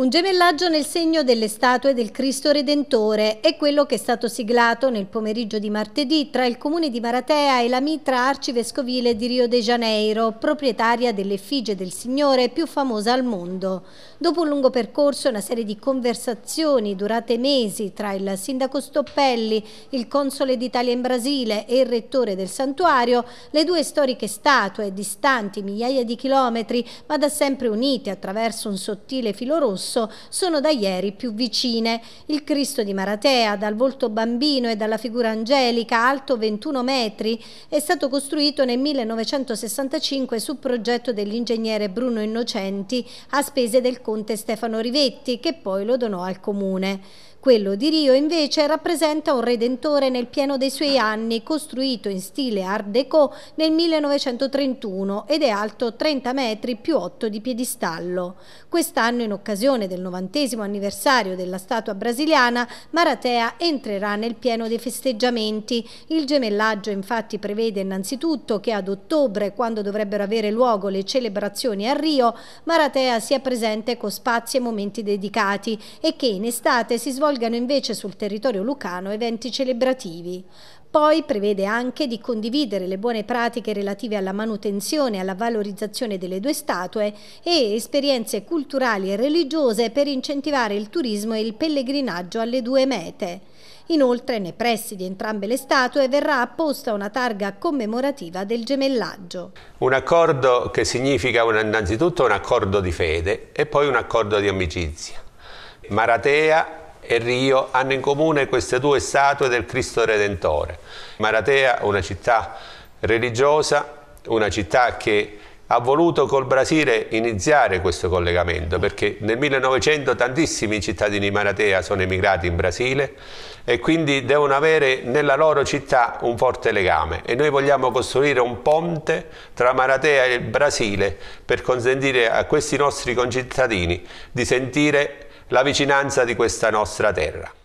Un gemellaggio nel segno delle statue del Cristo Redentore è quello che è stato siglato nel pomeriggio di martedì tra il comune di Maratea e la mitra arcivescovile di Rio de Janeiro, proprietaria dell'effigie del Signore più famosa al mondo. Dopo un lungo percorso e una serie di conversazioni durate mesi tra il sindaco Stoppelli, il console d'Italia in Brasile e il rettore del santuario, le due storiche statue, distanti migliaia di chilometri, ma da sempre unite attraverso un sottile filo rosso, stesso sono da ieri più vicine. Il Cristo di Maratea, dal volto bambino e dalla figura angelica, alto 21 metri, è stato costruito nel 1965 su progetto dell'ingegnere Bruno Innocenti a spese del conte Stefano Rivetti, che poi lo donò al comune. Quello di Rio invece rappresenta un redentore nel pieno dei suoi anni, costruito in stile Art Deco nel 1931 ed è alto 30 metri più 8 di piedistallo. Quest'anno, in occasione del 90 anniversario della statua brasiliana, Maratea entrerà nel pieno dei festeggiamenti. Il gemellaggio infatti prevede innanzitutto che ad ottobre, quando dovrebbero avere luogo le celebrazioni a Rio, Maratea sia presente con spazi e momenti dedicati e che in estate si svolga svolgano invece sul territorio lucano eventi celebrativi. Poi prevede anche di condividere le buone pratiche relative alla manutenzione e alla valorizzazione delle due statue e esperienze culturali e religiose per incentivare il turismo e il pellegrinaggio alle due mete. Inoltre, nei pressi di entrambe le statue verrà apposta una targa commemorativa del gemellaggio. Un accordo che significa un, innanzitutto un accordo di fede e poi un accordo di amicizia. Maratea e Rio hanno in comune queste due statue del Cristo Redentore. Maratea, una città religiosa, una città che ha voluto col Brasile iniziare questo collegamento perché nel 1900 tantissimi cittadini di maratea sono emigrati in Brasile e quindi devono avere nella loro città un forte legame e noi vogliamo costruire un ponte tra Maratea e il Brasile per consentire a questi nostri concittadini di sentire la vicinanza di questa nostra terra.